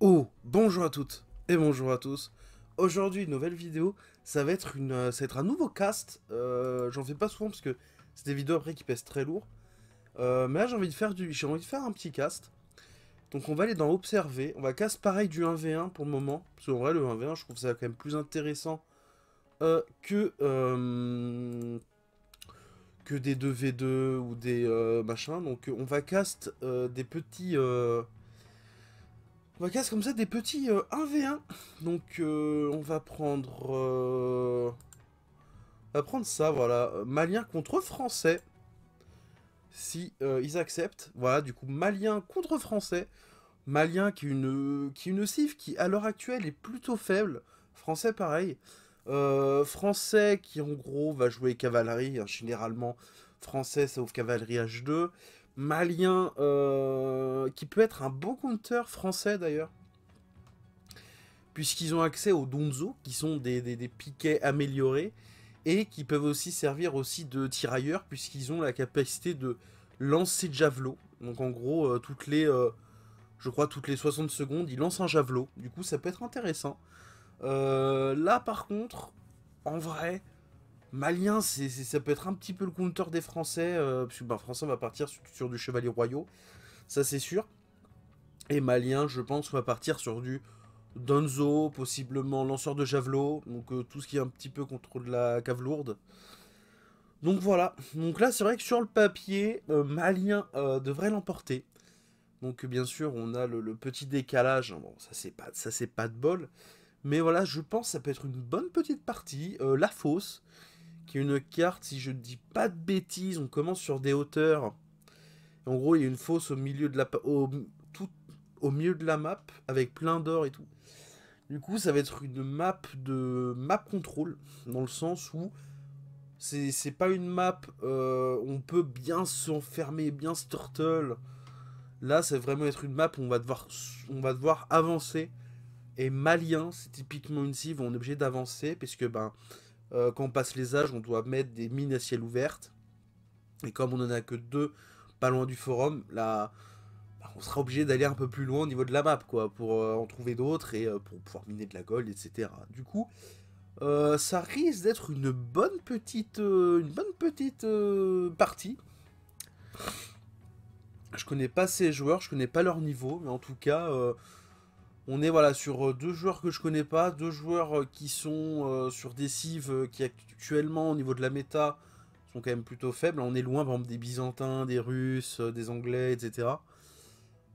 Oh, bonjour à toutes et bonjour à tous. Aujourd'hui, une nouvelle vidéo, ça va être, une, euh, ça un nouveau cast. Euh, j'en fais pas souvent parce que c'est des vidéos après qui pèsent très lourd. Euh, mais là, j'ai envie, de faire du, j'ai envie de faire un petit cast. Donc on va aller dans Observer. On va cast pareil du 1v1 pour le moment. Parce qu'en vrai, le 1v1, je trouve ça quand même plus intéressant que, que des 2v2 ou des machins. Donc on va cast des petits... On va casser comme ça des petits 1v1. Euh, Donc euh, on va prendre... Euh, va prendre ça, voilà. Malien contre Français. Si ils acceptent. Voilà, du coup, Malien contre Français. Malien qui est une, qui qui, à l'heure actuelle, est plutôt faible. Français, pareil. français qui, en gros, va jouer cavalerie. Hein, généralement, français, ça ouvre cavalerie H2 malien, euh, qui peut être un bon counter français d'ailleurs. Puisqu'ils ont accès aux donzo, qui sont des, piquets améliorés, et qui peuvent aussi servir aussi de tirailleurs, puisqu'ils ont la capacité de lancer javelot. Donc en gros, euh, toutes les, euh, je crois toutes les 60 secondes, ils lancent un javelot. Du coup, ça peut être intéressant. là par contre, en vrai, Malien, ça peut être un petit peu le counter des Français, euh, parce ben, Français va partir sur, du Chevalier royal, ça c'est sûr. Et Malien, je pense, va partir sur du Donzo, possiblement lanceur de javelot, donc euh, tout ce qui est un petit peu contre la cave lourde. Donc voilà, donc là c'est vrai que sur le papier, euh, Malien devrait l'emporter. Donc bien sûr, on a le, petit décalage, bon ça c'est pas, ça, pas de bol. Mais voilà, je pense que ça peut être une bonne petite partie. la fosse qui est une carte, si je ne dis pas de bêtises, on commence sur des hauteurs. en gros, il y a une fosse au milieu de la, au, tout, au milieu de la map, avec plein d'or et tout. Du coup, ça va être une map de map contrôle, dans le sens où c'est pas une map euh, on peut bien s'enfermer, bien se turtle. Là, c'est vraiment être une map où on va devoir, on va devoir avancer. Et Malien, c'est typiquement une cible on est obligé d'avancer, puisque ben, euh, quand on passe les âges, on doit mettre des mines à ciel ouvert. Et comme on n'en a que deux pas loin du forum, là, bah, on sera obligé d'aller un peu plus loin au niveau de la map, quoi, pour euh, en trouver d'autres et euh, pour pouvoir miner de la gold, etc. Du coup, ça risque d'être une bonne petite, une bonne petite partie. Je connais pas ces joueurs, je connais pas leur niveau, mais en tout cas, on est voilà sur euh, deux joueurs que je connais pas, deux joueurs euh, qui sont euh, sur des cives qui actuellement au niveau de la méta sont quand même plutôt faibles. On est loin par exemple des Byzantins, des Russes, des Anglais, etc.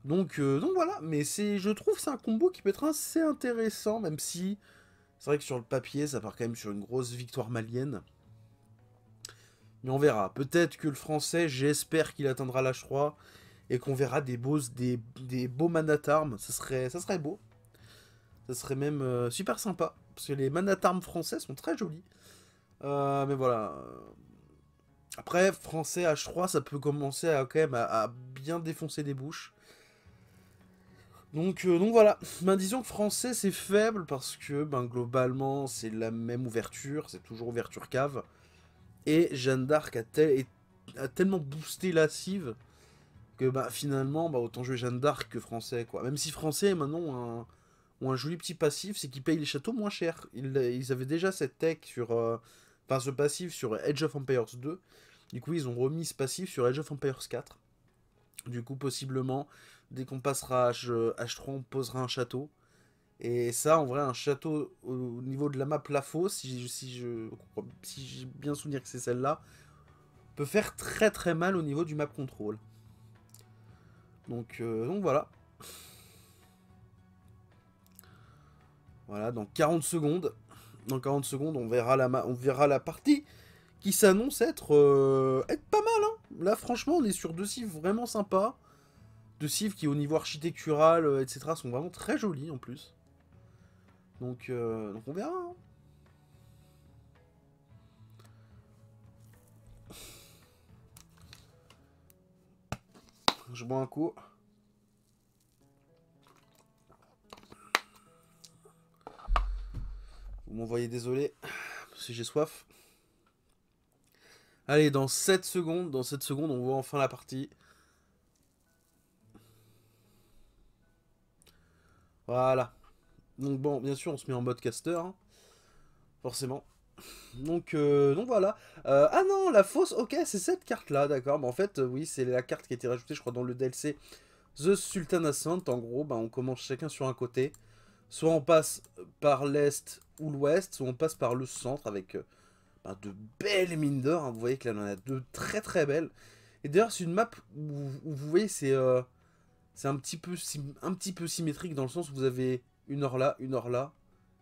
Donc, donc voilà, mais c'est, je trouve c'est un combo qui peut être assez intéressant, même si c'est vrai que sur le papier ça part quand même sur une grosse victoire malienne. Mais on verra. Peut-être que le français, j'espère qu'il atteindra l'âge 3 et qu'on verra des beaux, des, des beaux Ça serait, ça serait beau. Ça serait même euh, super sympa. Parce que les manatarmes français sont très jolis. Euh, mais voilà. Après, français H3, ça peut commencer à, quand même à, bien défoncer des bouches. Donc, euh, donc voilà, ben, disons que français c'est faible parce que ben, globalement c'est la même ouverture, c'est toujours ouverture cave. Et Jeanne d'Arc a, tellement boosté la cive bah, finalement, bah, autant jouer Jeanne d'Arc que français. quoi. Même si français, maintenant, ont un, joli petit passif, c'est qu'ils payent les châteaux moins cher. Ils, avaient déjà cette tech sur... Euh, enfin, ce passif sur Edge of Empires 2. Du coup, ils ont remis ce passif sur Edge of Empires 4. Du coup, possiblement, dès qu'on passera à H3, euh, on posera un château. Et ça, en vrai, un château au niveau de la map Lafo, si, si je si j'ai bien souvenir que c'est celle-là, peut faire très très mal au niveau du map contrôle. Euh, donc, voilà. Voilà, dans 40 secondes. Dans 40 secondes, on verra la, on verra la partie qui s'annonce être, euh, être pas mal. Hein. Là, franchement, on est sur deux cives vraiment sympas. Deux cives qui, au niveau architectural, euh, etc., sont vraiment très jolies en plus. Donc, donc on verra. Hein. Je bois un coup. Vous m'envoyez désolé, si j'ai soif. Allez, dans 7 secondes, dans 7 secondes, on voit enfin la partie. Voilà. Donc bon, bien sûr, on se met en mode caster. Hein. Forcément. Donc, euh, donc voilà. Euh, ah non, la fausse, ok, c'est cette carte-là, d'accord. Mais bah, en fait, euh, oui, c'est la carte qui a été rajoutée, je crois, dans le DLC The Sultan Ascent. En gros, bah, on commence chacun sur un côté. Soit on passe par l'est ou l'ouest, soit on passe par le centre avec bah, de belles mines d'or. Hein. Vous voyez que là, on en a deux très très belles. Et d'ailleurs, c'est une map où, vous voyez, c'est un, petit peu, un petit peu symétrique dans le sens où vous avez une or là, une or là,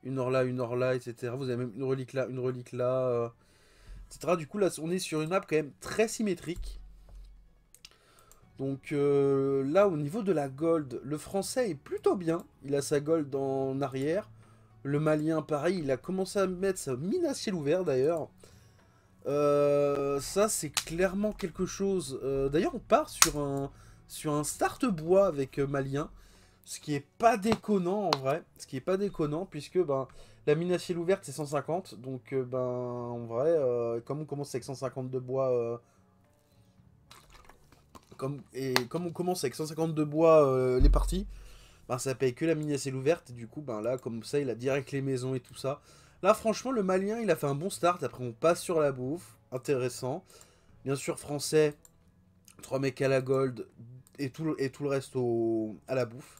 une or là, une or là, etc. Vous avez même une relique là, une relique là, euh, etc. Du coup, là, on est sur une map quand même très symétrique. Donc euh, là, au niveau de la gold, le français est plutôt bien. Il a sa gold en arrière. Le malien, pareil, il a commencé à mettre sa mine à ciel ouvert d'ailleurs. Euh, ça, c'est clairement quelque chose. d'ailleurs, on part sur un, sur un start bois avec malien. Ce qui est pas déconnant en vrai. Ce qui est pas déconnant puisque ben, la mine à ciel ouverte c'est 150. Donc euh, ben en vrai, euh, comme on commence avec 150 de bois... Euh, comme, et comme on commence avec 150 de bois les parties, ben, ça paye que la mine à ciel ouverte. Et du coup, ben là, comme ça, il a direct les maisons et tout ça. Là, franchement, le Malien, il a fait un bon start. Après, on passe sur la bouffe. Intéressant. Bien sûr, français, 3 mecs à la gold et tout, et tout le reste au, à la bouffe.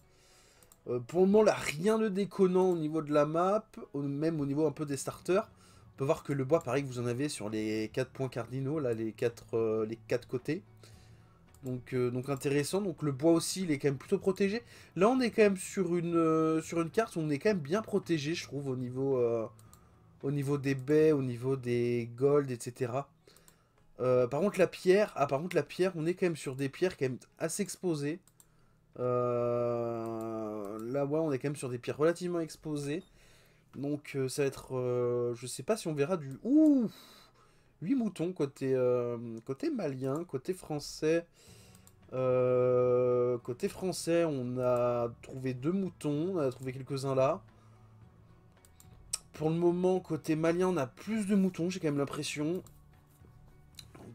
Euh, pour le moment, là, rien de déconnant au niveau de la map, même au niveau un peu des starters. On peut voir que le bois, pareil, que vous en avez sur les 4 points cardinaux, là, les 4, euh, les quatre côtés. Donc, euh, donc intéressant. Donc le bois aussi, il est quand même plutôt protégé. Là, on est quand même sur une, sur une carte où on est quand même bien protégé, je trouve, au niveau, au niveau des baies, au niveau des golds, etc. par contre, la pierre, ah, contre, la pierre, on est quand même sur des pierres assez exposées. Euh, là, ouais, on est quand même sur des pierres relativement exposées. Donc, euh, ça va être. Euh, je sais pas si on verra du. Ouh 8 moutons côté, côté malien, côté français. côté français, on a trouvé deux moutons, on a trouvé quelques-uns là. Pour le moment, côté malien, on a plus de moutons, j'ai quand même l'impression.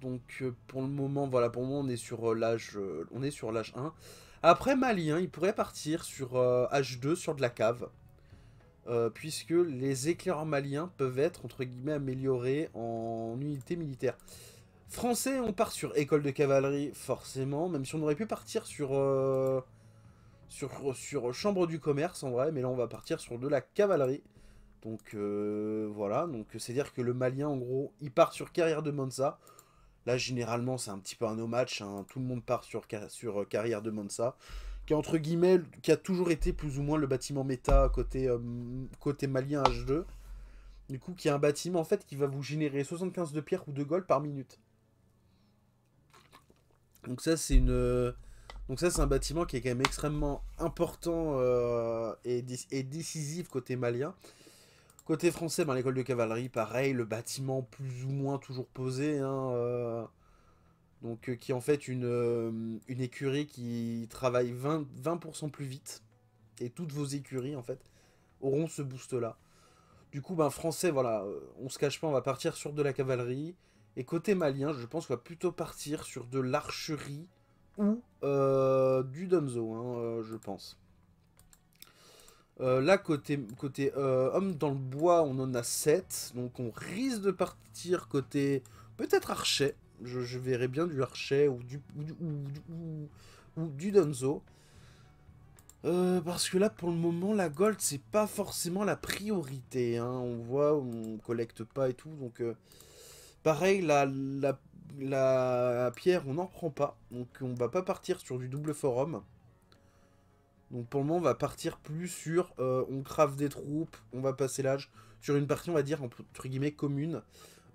Donc pour le moment, voilà, pour moi on est sur l'âge on est sur l'âge 1. Après malien, hein, il pourrait partir sur H2, euh, sur de la cave. Euh, puisque les éclaireurs maliens peuvent être, entre guillemets, améliorés en unité militaire. Français, on part sur école de cavalerie, forcément, même si on aurait pu partir sur, euh, sur, chambre du commerce, en vrai, mais là, on va partir sur de la cavalerie. Donc, voilà, donc c'est-à-dire que le malien, en gros, il part sur carrière de Monza. Là, généralement, c'est un petit peu un no match. Hein. Tout le monde part sur, euh, Carrière de Mansa, qui entre guillemets, qui a toujours été plus ou moins le bâtiment méta côté, euh, côté malien H2. Du coup, qui est un bâtiment en fait qui va vous générer 75 de pierre ou de gold par minute. Donc ça, c'est une... Euh, donc ça, c'est un bâtiment qui est quand même extrêmement important et, et décisif côté malien. Côté français, ben, l'école de cavalerie, pareil, le bâtiment plus ou moins toujours posé. Hein, euh, donc, euh, qui est en fait une, euh, une écurie qui travaille 20%, 20 plus vite. Et toutes vos écuries, en fait, auront ce boost-là. Du coup, ben, français, voilà, on se cache pas, on va partir sur de la cavalerie. Et côté malien, je pense qu'on va plutôt partir sur de l'archerie ou du donzo, hein, je pense. Euh, là, côté, côté euh, homme dans le bois, on en a 7. Donc on risque de partir côté peut-être archet. Je, verrai bien du archet ou du, ou donzo. Euh, parce que là, pour le moment, la gold, c'est pas forcément la priorité. Hein. On voit, on collecte pas et tout. Donc, pareil, la, la, la pierre, on n'en prend pas. Donc, on va pas partir sur du double forum. Donc pour le moment, on va partir plus sur euh, on craft des troupes, on va passer l'âge, sur une partie, on va dire, entre guillemets, commune.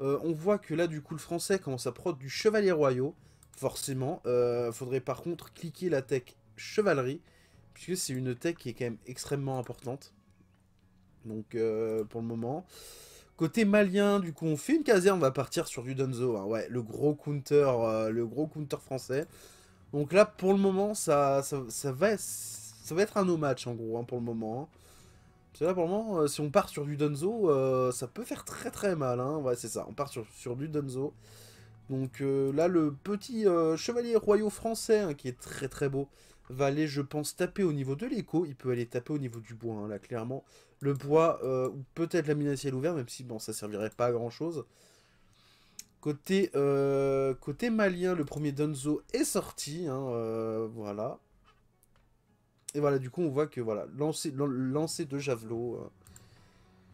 Euh, on voit que là, du coup, le français commence à prod du chevalier royaux, forcément. Euh, faudrait par contre cliquer la tech chevalerie, puisque c'est une tech qui est quand même extrêmement importante. Donc pour le moment... Côté malien, du coup, on fait une caserne, on va partir sur du Donzo, hein. ouais, le gros counter, le gros counter français. Donc là, pour le moment, ça, ça, ça va, ça va être un no match en gros hein, pour le moment. Hein. C'est là pour le moment, euh, si on part sur du Donzo, euh, ça peut faire très très mal. Hein. Ouais, c'est ça, on part sur, du Donzo. Donc euh, là, le petit chevalier royaux français, qui est très très beau, va aller, je pense, taper au niveau de l'écho. Il peut aller taper au niveau du bois, là, clairement. Le bois, ou peut-être la mine à ciel ouvert, même si, bon, ça servirait pas à grand-chose. Côté, côté malien, le premier Donzo est sorti, voilà. Et voilà, du coup, on voit que, voilà, lancer, lancer de javelot. Euh.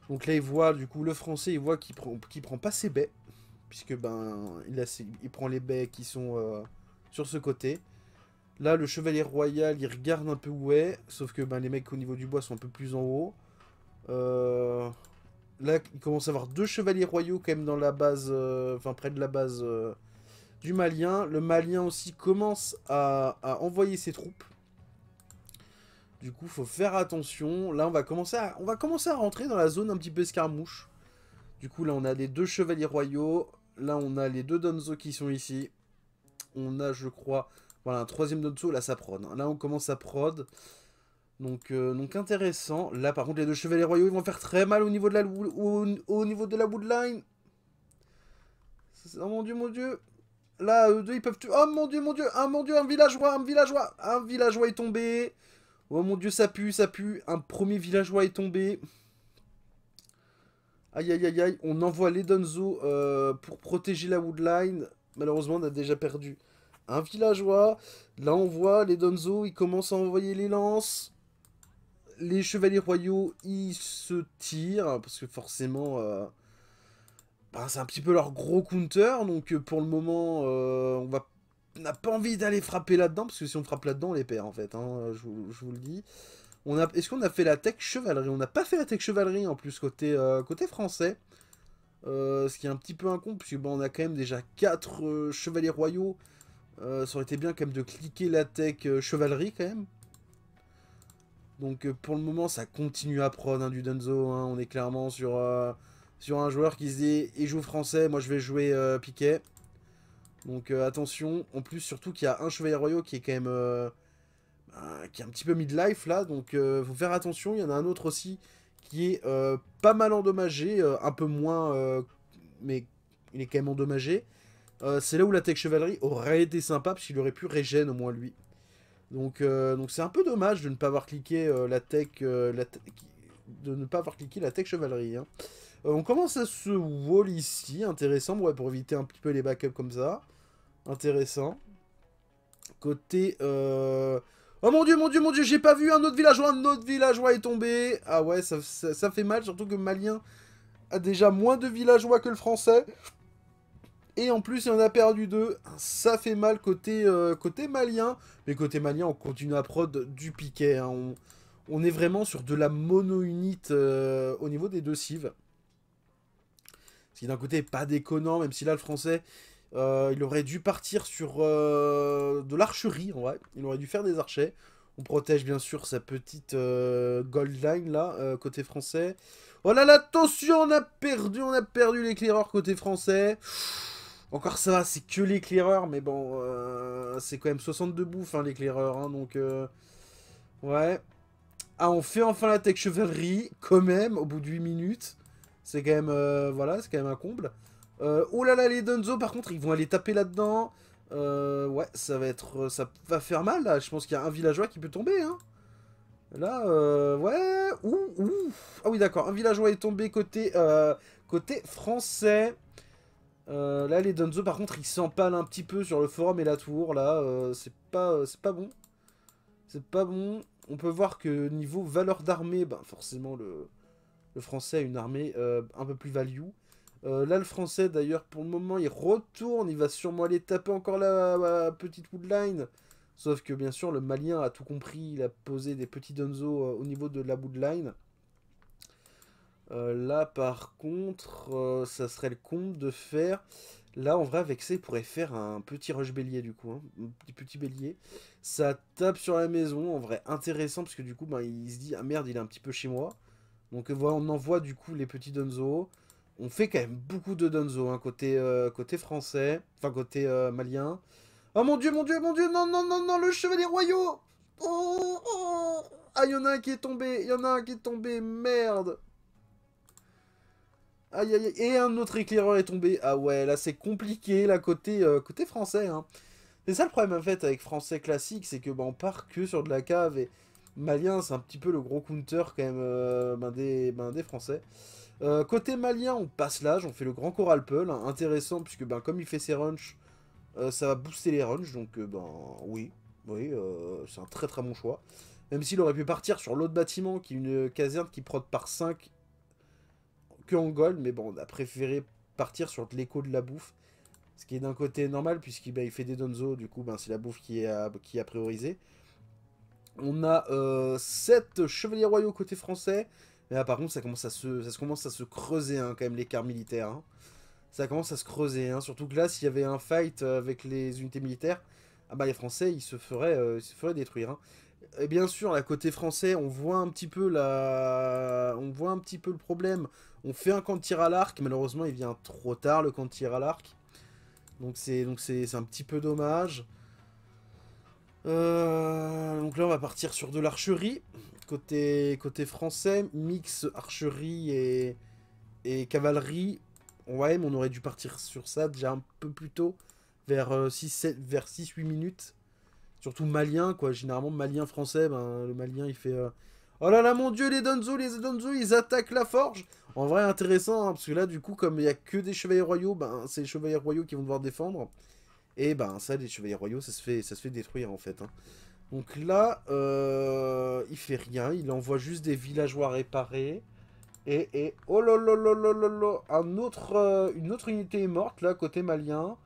Donc là, il voit, du coup, le français, il voit qu'il prend, prend pas ses baies. Puisque, ben, il, il prend les baies qui sont euh, sur ce côté. Là, le chevalier royal, il regarde un peu où est. Sauf que, ben, les mecs au niveau du bois sont un peu plus en haut. Euh, là, il commence à avoir deux chevaliers royaux quand même dans la base, enfin près de la base du Malien. Le Malien aussi commence à envoyer ses troupes. Du coup, faut faire attention. Là, on va commencer à, on va commencer à rentrer dans la zone un petit peu escarmouche. Du coup, là, on a les deux chevaliers royaux. Là, on a les deux Donzo qui sont ici. On a, je crois, voilà, un troisième Donzo. Là, ça prod. Hein. Là, on commence à prod. Donc, euh, donc intéressant. Là, par contre, les deux chevaliers royaux, ils vont faire très mal au niveau de la, au, niveau de la woodline. Oh mon dieu, mon dieu. Là, eux deux, ils peuvent tuer. Oh mon dieu, mon dieu. Ah mon dieu, un villageois, un villageois. Un villageois est tombé. Oh mon dieu, ça pue, ça pue. Un premier villageois est tombé. Aïe, aïe, aïe, aïe. On envoie les Donzo euh, pour protéger la Woodline. Malheureusement, on a déjà perdu un villageois. Là, on voit les Donzo, ils commencent à envoyer les lances. Les chevaliers royaux, ils se tirent. Parce que forcément... Euh, bah, c'est un petit peu leur gros counter, donc euh, pour le moment, on va n'a pas envie d'aller frapper là-dedans, parce que si on frappe là-dedans, on les perd en fait, hein, je, vous, le dis. On a, Est-ce qu'on a fait la tech chevalerie On n'a pas fait la tech chevalerie en plus côté, euh, côté français. Euh, ce qui est un petit peu incon, puisque on a quand même déjà 4 euh, chevaliers royaux. ça aurait été bien quand même de cliquer la tech chevalerie quand même. Donc pour le moment, ça continue à prendre hein, du Dunzo. Hein. on est clairement sur, sur un joueur qui se dit « Il joue français, moi je vais jouer Piquet ». Donc euh, attention. En plus, surtout qu'il y a un chevalier royal qui est quand même... Euh, bah, qui est un petit peu mid-life, là. Donc il euh, faut faire attention. Il y en a un autre aussi qui est pas mal endommagé. un peu moins... mais il est quand même endommagé. c'est là où la tech chevalerie aurait été sympa, parce qu'il aurait pu régénérer au moins lui. Donc donc c'est un peu dommage de ne pas avoir cliqué la tech... de ne pas avoir cliqué la tech chevalerie. Hein. on commence à se wall ici, intéressant, pour éviter un petit peu les backups comme ça. Intéressant. Côté... Euh, oh mon dieu, mon dieu, mon dieu, j'ai pas vu un autre villageois. Un autre villageois est tombé. Ah ouais, ça, fait mal, surtout que Malien a déjà moins de villageois que le Français. Et en plus, il en a perdu deux. Ça fait mal côté, euh, côté malien. Mais côté malien, on continue à prod du piquet. Hein. On, est vraiment sur de la mono-unite euh, au niveau des deux cives. Ce qui d'un côté n'est pas déconnant, même si là, le français, euh, il aurait dû partir sur euh, de l'archerie, en Il aurait dû faire des archers. On protège bien sûr sa petite euh, gold line là, côté français. Oh là là, attention, on a perdu, on a perdu l'éclaireur côté français. Encore ça, c'est que l'éclaireur, mais bon, c'est quand même 62 bouffes hein, l'éclaireur, hein, donc ouais. Ah, on fait enfin la tech chevalerie, quand même, au bout de 8 minutes. C'est quand même, voilà, c'est quand même un comble. Euh, oh là là, les Donzo, par contre, ils vont aller taper là-dedans. Euh, ouais, ça va être, euh, ça va faire mal, là. Je pense qu'il y a un villageois qui peut tomber, hein. Là, ouais, ou Ah oui, d'accord, un villageois est tombé côté, côté français. là, les Donzo, par contre, ils s'empalent un petit peu sur le forum et la tour, là. c'est pas, c'est pas bon. C'est pas bon. On peut voir que niveau valeur d'armée, ben, forcément, le, le français a une armée un peu plus value. Euh, là, le français, d'ailleurs, pour le moment, il retourne. Il va sûrement aller taper encore la, petite woodline. Sauf que, bien sûr, le Malien a tout compris. Il a posé des petits donzo euh, au niveau de la woodline. Euh, là, par contre, ça serait le compte de faire... Là, en vrai, avec Vexé pourrait faire un petit rush bélier, du coup. Hein. un petit, bélier. Ça tape sur la maison, en vrai, intéressant, parce que du coup, ben, il se dit « Ah merde, il est un petit peu chez moi ». Donc voilà, on envoie du coup les petits Donzo on fait quand même beaucoup de Donzo, hein, côté, euh, côté français, enfin côté euh, malien. Oh mon dieu, mon dieu, mon dieu, non, non, non, non, le chevalier royaux Oh, oh, oh. Ah, il y en a un qui est tombé, il y en a un qui est tombé, merde Aïe, aïe, aïe, et un autre éclaireur est tombé. Ah ouais, là c'est compliqué, là, côté, euh, côté français, hein. C'est ça le problème en fait avec français classique, c'est que ben on part que sur de la cave et malien c'est un petit peu le gros counter quand même des français. Euh, côté malien, on passe là, on fait le grand Coral hein, intéressant, puisque ben, comme il fait ses runs, euh, ça va booster les runs, donc euh, ben oui, oui c'est un très très bon choix. Même s'il aurait pu partir sur l'autre bâtiment, qui est une caserne qui prod par 5 que en gold, mais bon, on a préféré partir sur l'écho de la bouffe, ce qui est d'un côté normal, puisqu'il ben, il fait des donzo, du coup ben, c'est la bouffe qui est priorisé. qui On a 7 chevaliers royaux côté français, mais là, par contre, ça commence à se, ça commence à se creuser hein, quand même l'écart militaire. Hein. Ça commence à se creuser. Hein. Surtout que là, s'il y avait un fight euh, avec les unités militaires, ah bah les Français, ils se feraient, euh, se feraient détruire. Et bien sûr, là, côté français, on voit un petit peu la... on voit un petit peu le problème. On fait un camp de tir à l'arc, malheureusement, il vient trop tard le camp de tir à l'arc. Donc c'est donc c'est un petit peu dommage. Euh, donc là, on va partir sur de l'archerie. Côté, côté français, mix archerie et, et cavalerie. Ouais, mais on aurait dû partir sur ça déjà un peu plus tôt, vers 6-8 euh, minutes. Surtout malien, quoi. Généralement, malien français, ben, le malien, il fait... Euh, oh là là, mon dieu, les Donzo, les Donzo, ils attaquent la forge En vrai, intéressant, hein, parce que là, du coup, comme il n'y a que des chevaliers royaux, ben, c'est les chevaliers royaux qui vont devoir défendre. Et eh ben ça, les chevaliers royaux, ça se fait, ça se fait détruire en fait. Hein. Donc là, euh, il fait rien, il envoie juste des villageois réparés. Et, et oh là là là là là là, autre, euh, une autre unité est morte là, côté malien.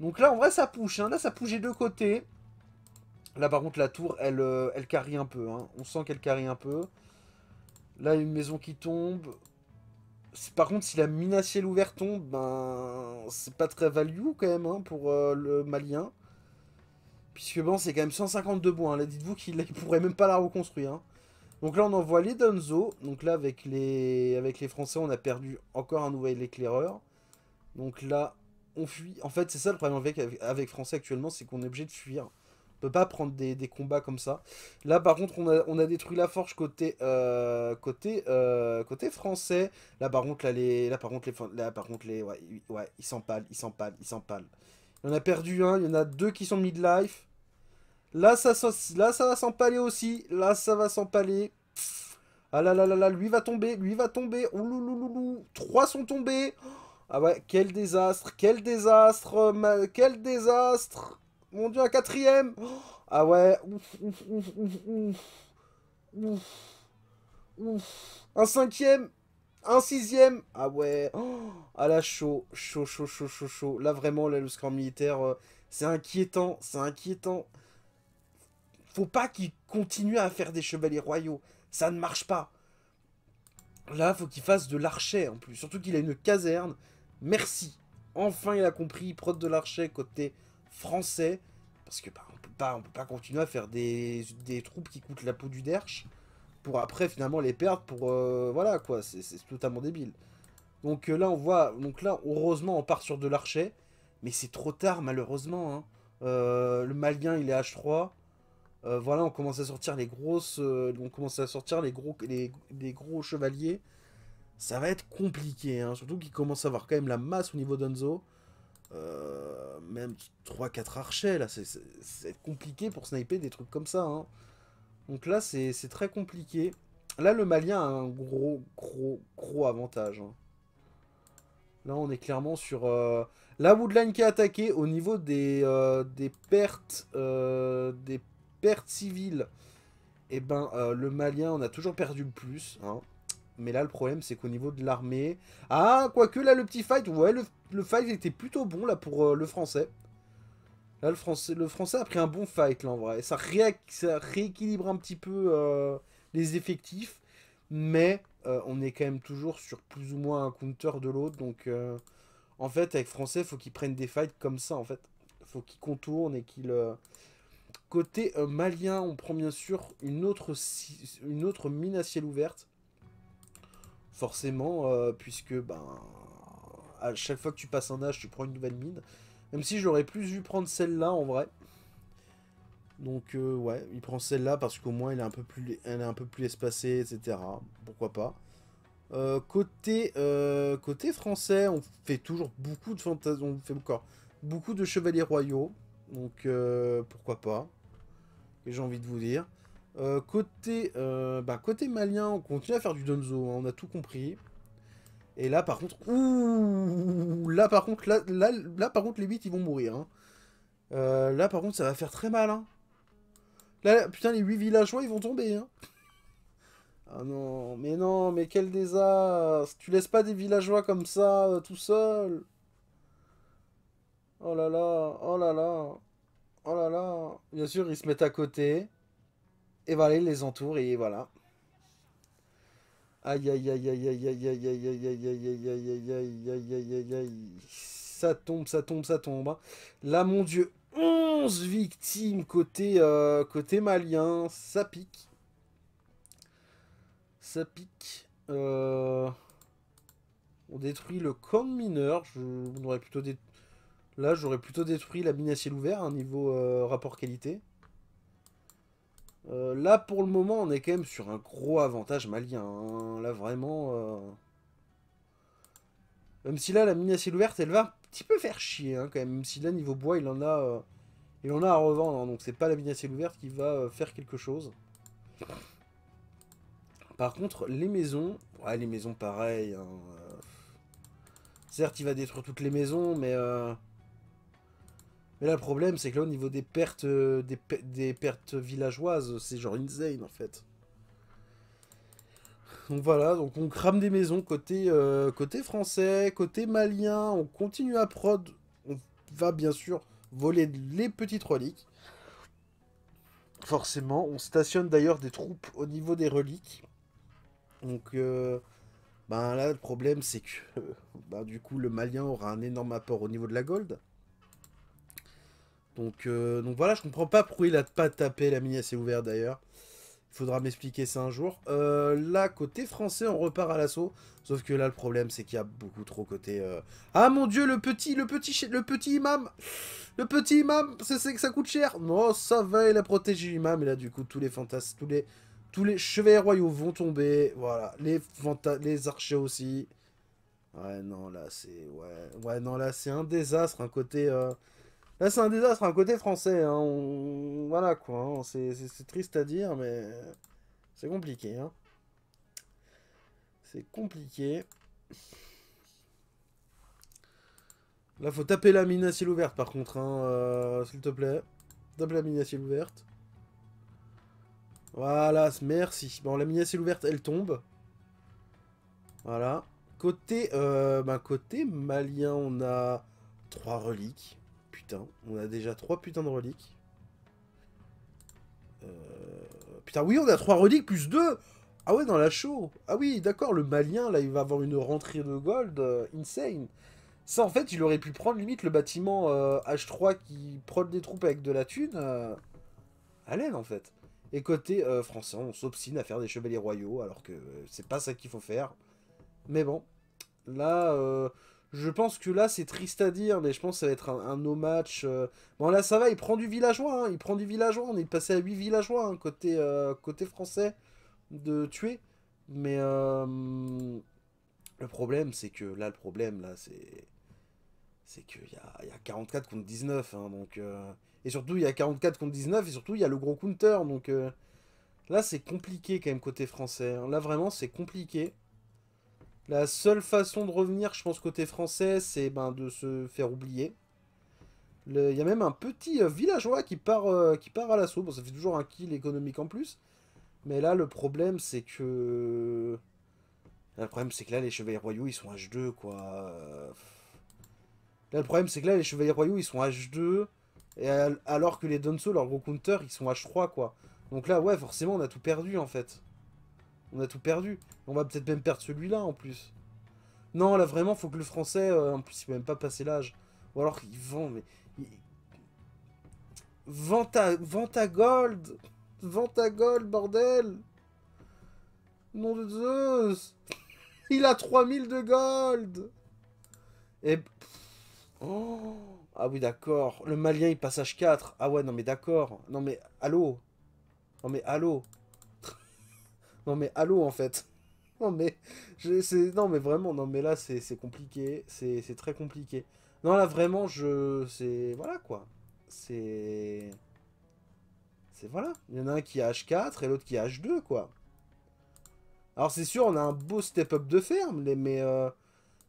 Donc là, en vrai, ça pousse, hein. là ça pousse des deux côtés. Là par contre, la tour, elle, euh, elle carie un peu, hein. on sent qu'elle carrie un peu. Là, une maison qui tombe, par contre, si la mine ciel ouvert tombe, ben, c'est pas très value quand même hein, pour euh, le Malien. Puisque bon, c'est quand même 152 bois. Hein. Là, dites-vous qu'il pourrait même pas la reconstruire. Hein. Donc là, on envoie les Donzo. Donc là, avec les, avec les Français, on a perdu encore un nouvel éclaireur. Donc là, on fuit. En fait, c'est ça le problème avec, avec Français actuellement, c'est qu'on est obligé de fuir peut pas prendre des, des, combats comme ça. Là, par contre, on a, on a détruit la forge côté, euh, côté, euh, côté français. Là, par contre, là, les, là, par contre, les, là, par contre, les, ouais, ouais ils s'empalent, ils s'empalent, ils s'empalent. Il y en a perdu un, il y en a deux qui sont mid-life. Là, ça, là, ça va s'empaler aussi. Là, ça va s'empaler. Ah là là là là, lui va tomber, lui va tomber. Ouloulouloulou, trois sont tombés. Ah ouais, quel désastre, quel désastre, quel désastre. Mon dieu, un quatrième Ah ouais, ouf, ouf, ouf, ouf, ouf, ouf, Un cinquième Un sixième Ah ouais, oh, ah là, chaud, chaud, chaud, chaud, chaud, chaud. Là, vraiment, le score militaire, euh, c'est inquiétant, c'est inquiétant. Faut pas qu'il continue à faire des chevaliers royaux, ça ne marche pas. Là, faut qu'il fasse de l'archet, en plus. Surtout qu'il a une caserne. Merci. Enfin, il a compris, il prod de l'archet côté français, parce que bah, on peut pas, on peut pas continuer à faire des, troupes qui coûtent la peau du derche pour après finalement les perdre pour euh, voilà quoi, c'est totalement débile. Donc euh, là on voit, donc là heureusement on part sur de l'archet mais c'est trop tard malheureusement. Hein. Euh, le Malien il est H3. voilà, on commence à sortir les grosses, on commence à sortir les gros, les, les gros chevaliers. Ça va être compliqué, hein, surtout qu'il commence à avoir quand même la masse au niveau d'Anzo. Euh, même 3-4 archers là, c'est compliqué pour sniper des trucs comme ça. Hein. Donc là, c'est très compliqué. Là, le Malien a un gros, gros, gros avantage. Hein. Là, on est clairement sur... Euh, la Woodline qui a attaqué au niveau des, euh, des pertes des pertes civiles. Et eh ben, le Malien, on a toujours perdu le plus. Hein. Mais là, le problème, c'est qu'au niveau de l'armée... Ah, quoique, là, le petit fight, ouais, le, le fight était plutôt bon, là, pour euh, le français. Là, le français, le français a pris un bon fight, là, en vrai. Ça, ça rééquilibre un petit peu euh, les effectifs. Mais euh, on est quand même toujours sur plus ou moins un counter de l'autre. Donc, en fait, avec français, il faut qu'ils prennent des fights comme ça, en fait. Il faut qu'ils contournent et qu'il... Côté malien, on prend bien sûr une autre, une autre mine à ciel ouverte forcément, euh, puisque ben, à chaque fois que tu passes un âge, tu prends une nouvelle mine. Même si j'aurais plus vu prendre celle-là en vrai. Donc euh, ouais, il prend celle-là parce qu'au moins elle est un peu plus, elle est un peu plus espacée, etc. Pourquoi pas. Euh, côté, côté français, on fait toujours beaucoup de fantasmes, on fait encore beaucoup de chevaliers royaux, donc pourquoi pas. j'ai envie de vous dire. Euh, côté, euh, bah, côté malien, on continue à faire du Donzo, hein, on a tout compris. Et là, par contre, ouh, là, par contre, là, par contre, les 8, ils vont mourir. Hein. Euh, là, par contre, ça va faire très mal. Hein. Là, putain, les 8 villageois, ils vont tomber. Hein. Ah non, mais non, mais quel désastre Tu laisses pas des villageois comme ça, tout seul Oh là là, oh là là, oh là là Bien sûr, ils se mettent à côté. Et voilà, il les entoure et voilà. Aïe aïe aïe aïe aïe aïe aïe aïe aïe aïe aïe aïe aïe aïe aïe aïe aïe ça tombe, ça tombe, ça tombe. Là mon dieu, 11 victimes côté côté malien, ça pique. Ça pique. On détruit le camp mineur. Je... plutôt Là, j'aurais plutôt détruit la mine à ciel ouvert, niveau rapport qualité. Euh, là, pour le moment, on est quand même sur un gros avantage malien. Hein. Là, vraiment... Euh, même si là, la mine à ouverte, elle va un petit peu faire chier, hein, quand même. si là, niveau bois, il en a, euh, il en a à revendre. Hein. Donc, c'est pas la mine à ouverte qui va faire quelque chose. Par contre, les maisons... Ouais, les maisons, pareil. Certes, il va détruire toutes les maisons, mais... Mais là, le problème, c'est que là, au niveau des pertes, euh, des, pertes villageoises, c'est genre insane, en fait. Donc voilà, donc on crame des maisons euh, côté, français, côté malien, on continue à prod, on va bien sûr voler les petites reliques. Forcément, on stationne d'ailleurs des troupes au niveau des reliques. Donc euh, ben là, le problème, c'est que ben, du coup, le malien aura un énorme apport au niveau de la gold. Donc, euh, donc voilà, je comprends pas pourquoi il a pas tapé la mini assez ouverte d'ailleurs. Il faudra m'expliquer ça un jour. Euh, là, côté français, on repart à l'assaut. Sauf que là, le problème, c'est qu'il y a beaucoup trop côté... Euh, ah mon dieu, le petit, le petit, le petit imam Le petit imam, c'est que ça coûte cher Non, ça va, il a protégé l'imam. Et là, du coup, tous les fantasmes, tous les... Tous les chevaliers royaux vont tomber. Voilà, les les archers aussi. Ouais, non, là, c'est... Ouais, ouais, non, là, c'est un désastre. Un côté... Là, c'est un désastre, un côté français. Hein. On... Voilà quoi. Hein. C'est triste à dire, mais c'est compliqué. Hein. C'est compliqué. Là, faut taper la mine à ciel ouverte par contre. Hein, euh, s'il te plaît. Tape la mine à ciel ouverte. Voilà, merci. Bon, la mine à ciel ouverte, elle tombe. Voilà. Côté, euh, ben, côté malien, on a trois reliques. On a déjà trois putains de reliques. Euh, putain, oui, on a trois reliques plus 2 Ah ouais, dans la show Ah oui, d'accord, le Malien, là, il va avoir une rentrée de gold euh, insane. Ça, en fait, il aurait pu prendre, limite, le bâtiment H3 euh, qui prod des troupes avec de la thune. à en fait. Et côté français, on s'obstine à faire des chevaliers royaux, alors que c'est pas ça qu'il faut faire. Mais bon, là... Je pense que là, c'est triste à dire, mais je pense que ça va être un, no match. Euh. Bon, là, ça va, il prend du villageois. Hein. il prend du villageois. On est passé à 8 villageois hein, côté, euh, côté français de tuer. Mais euh, le problème, c'est que là, le problème, là, c'est. C'est qu'il y a, y a 44 contre 19. Hein, donc, Et surtout, il y a 44 contre 19. Et surtout, il y a le gros counter. Donc là, c'est compliqué quand même côté français. Là, vraiment, c'est compliqué. La seule façon de revenir, je pense, côté français, c'est ben, de se faire oublier. Il y a même un petit euh, villageois qui part, euh, qui part à l'assaut. Bon, ça fait toujours un kill économique en plus. Mais là, le problème, c'est que... le problème, c'est que là, les chevaliers royaux, ils sont H2, quoi. le problème, c'est que là, les chevaliers royaux, ils sont H2. Et alors que les Donso, leurs gros counter, ils sont H3, quoi. Donc là, ouais, forcément, on a tout perdu, en fait. On a tout perdu. On va peut-être même perdre celui-là, en plus. Non, là, vraiment, faut que le français... Euh, en plus, il peut même pas passer l'âge. Ou alors, il vend, mais... Il... Vent Gold à Gold, bordel Nom de Zeus Il a 3000 de gold Et... Oh Ah oui, d'accord. Le Malien, il passe H4. Ah ouais, non mais d'accord. Non mais, allô Non mais, allô non mais allô en fait. Non mais, je, non mais vraiment, non mais là c'est compliqué, c'est très compliqué. Non là vraiment, je, c'est, voilà quoi. C'est... C'est voilà. Il y en a un qui a H4 et l'autre qui a H2 quoi. Alors c'est sûr, on a un beau step-up de ferme, mais... Euh,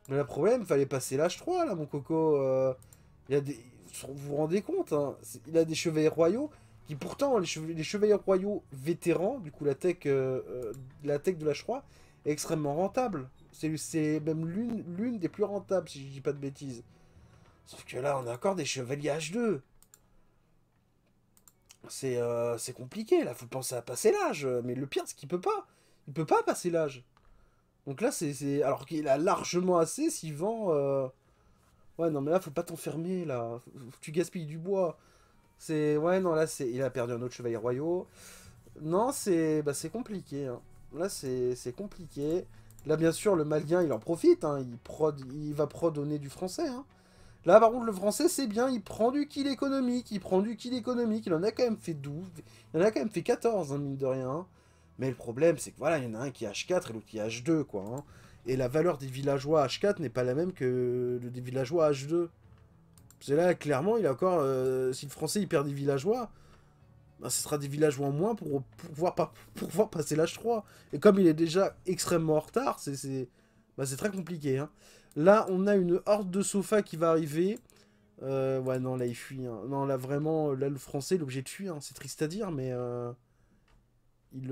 mais le problème, fallait passer lh 3, là, mon coco. Euh. des... Vous vous rendez compte, hein, il a des chevaliers royaux. Qui pourtant, les, chevaliers royaux vétérans, du coup la tech, euh, euh, la tech de la croix est extrêmement rentable. C'est même l'une des plus rentables, si je dis pas de bêtises. Sauf que là, on a encore des chevaliers H2. Euh, c'est compliqué, là, faut penser à passer l'âge. Mais le pire, c'est qu'il peut pas. Il peut pas passer l'âge. Donc là, c'est... Alors qu'il a largement assez s'il vend... Ouais, non, mais là, faut pas t'enfermer, là. tu gaspilles du bois. C'est ouais non là c'est il a perdu un autre chevalier royal Non c'est bah, c'est compliqué. Hein. Là c'est compliqué. Là bien sûr le malien il en profite. Hein. Il il va prodonner du français. Hein. Là par contre le français c'est bien. Il prend du kill économique. Il prend du kill économique. Il en a quand même fait 12. Il en a quand même fait 14 hein, mine de rien. Hein. Mais le problème c'est que voilà il y en a un qui est H4 et l'autre qui est H2 quoi. Hein. Et la valeur des villageois H4 n'est pas la même que des villageois H2. Parce que là, clairement, il a encore... Euh, si le français, il perd des villageois, bah, ce sera des villageois en moins pour, pouvoir, pour passer l'âge 3. Et comme il est déjà extrêmement en retard, c'est bah, très compliqué. Hein. Là, on a une horde de sofas qui va arriver. Euh, ouais, non, là, il fuit. Hein. Non, là, vraiment, là, le français, l'objet de fuir. Hein. C'est triste à dire, mais... Euh, il,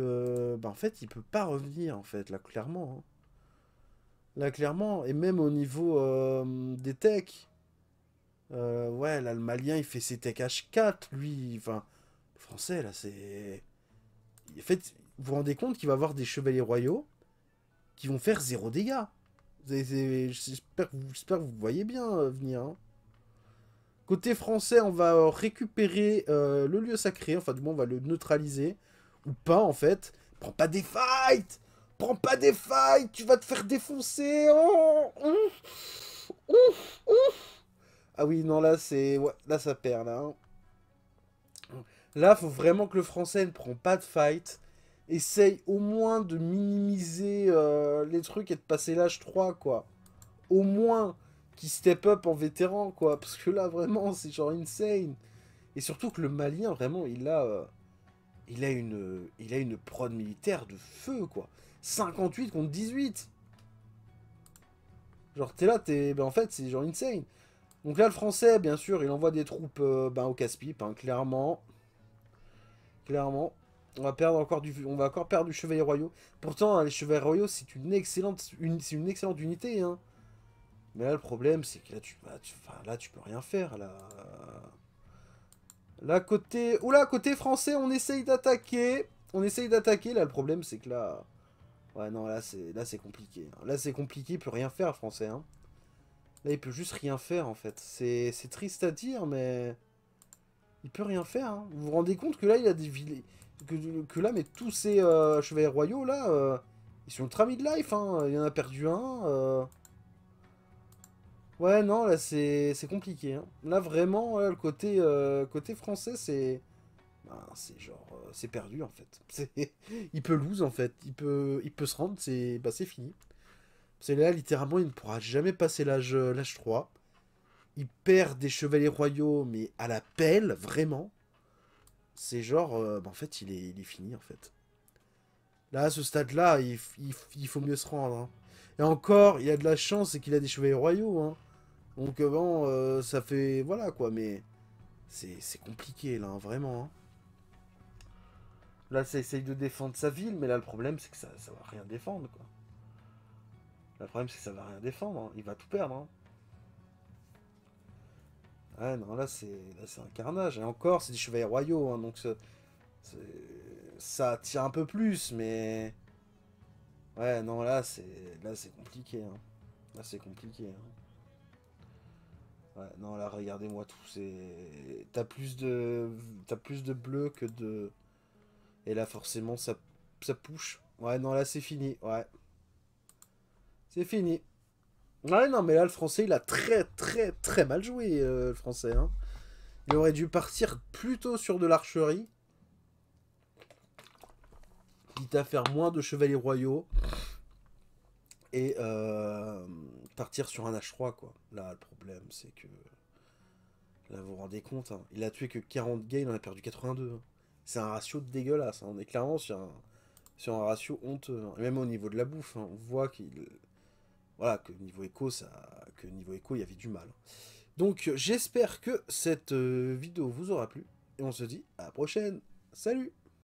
bah, en fait, il peut pas revenir, en fait, là, clairement. Là, clairement. Et même au niveau des techs. Euh, ouais, l'almalien il fait ses h 4 lui. Enfin, le Français, là, c'est... fait, vous vous rendez compte qu'il va avoir des chevaliers royaux qui vont faire zéro dégâts. J'espère que vous voyez bien euh, venir. Hein. Côté français, on va récupérer euh, le lieu sacré. Enfin, du moins, on va le neutraliser. Ou pas, en fait. Prends pas des fights Prends pas des fights Tu vas te faire défoncer Ouf oh, Ouf oh, oh, ah oui, non, là, c'est... là, ça perd, là. Hein. Là, faut vraiment que le français ne prend pas de fight. Essaye au moins de minimiser euh, les trucs et de passer l'âge 3, quoi. Au moins qu'il step up en vétéran, quoi. Parce que là, vraiment, c'est genre insane. Et surtout que le Malien, vraiment, il a... Euh, il a une... Il a une prod militaire de feu, quoi. 58 contre 18 Genre, t'es là, t'es... Ben, en fait, c'est genre insane. Donc là, le français, bien sûr, il envoie des troupes euh, ben, au casse-pipe, hein, clairement. Clairement. On va, perdre encore du, on va encore perdre du chevalier royaux. Pourtant, hein, les chevaliers royaux, c'est une excellente, une, une excellente unité. Hein. Mais là, le problème, c'est que là, tu, tu, là, tu peux rien faire. Là, là côté... là, côté français, on essaye d'attaquer. On essaye d'attaquer. Là, le problème, c'est que là... Ouais, non, là, c'est compliqué. Là, c'est compliqué, hein. peut rien faire, français. Hein. Là, il peut juste rien faire, en fait. C'est triste à dire, mais... Il peut rien faire, hein. Vous vous rendez compte que là, il a des villes... Que, là, mais tous ces euh, chevaliers royaux, là, euh, ils sont ultra de life hein. Il y en a perdu un. Euh. Ouais, non, là, c'est compliqué. Hein. Là, vraiment, le côté, côté français, c'est... Bah, c'est genre... c'est perdu, en fait. Il peut lose, en fait. Il peut, il peut se rendre, c'est bah, c'est fini. C'est là, littéralement, il ne pourra jamais passer l'âge 3. Euh, il perd des chevaliers royaux, mais à la pelle, vraiment. C'est genre, euh, bah, en fait, il est, il est, fini, en fait. Là, à ce stade-là, il, faut mieux se rendre. Hein. Et encore, il y a de la chance, c'est qu'il a des chevaliers royaux. Hein. Donc, euh, bon, ça fait... Voilà, quoi, mais... C'est compliqué, là, hein, vraiment. Là, ça essaye de défendre sa ville, mais là, le problème, c'est que ça, ne va rien défendre, quoi. Le problème, c'est que ça va rien défendre. Hein. Il va tout perdre. Hein. Ouais non, là, c'est un carnage. Et encore, c'est des chevaliers royaux, hein, donc ça tient un peu plus, mais... Ouais, non, là, c'est là c'est compliqué. Là, c'est compliqué. Ouais, non, là, regardez-moi tout. c'est... T'as plus de... plus de bleu que de... Et là, forcément, ça, ça push. Ouais, non, là, c'est fini. Ouais. C'est fini. Ouais, non, mais là, le français, il a très, très, très mal joué, euh, le français. Hein. Il aurait dû partir plutôt sur de l'archerie. Quitte à faire moins de chevaliers royaux. Et euh, partir sur un H3, quoi. Là, le problème, c'est que... Là, vous vous rendez compte, hein. il a tué que 40 gars, il en a perdu 82. Hein. C'est un ratio dégueulasse. On est clairement sur un, ratio honteux. Même au niveau de la bouffe, on voit qu'il voilà, que niveau écho, ça, que niveau écho, il y avait du mal. Donc, j'espère que cette euh, vidéo vous aura plu. Et on se dit à la prochaine. Salut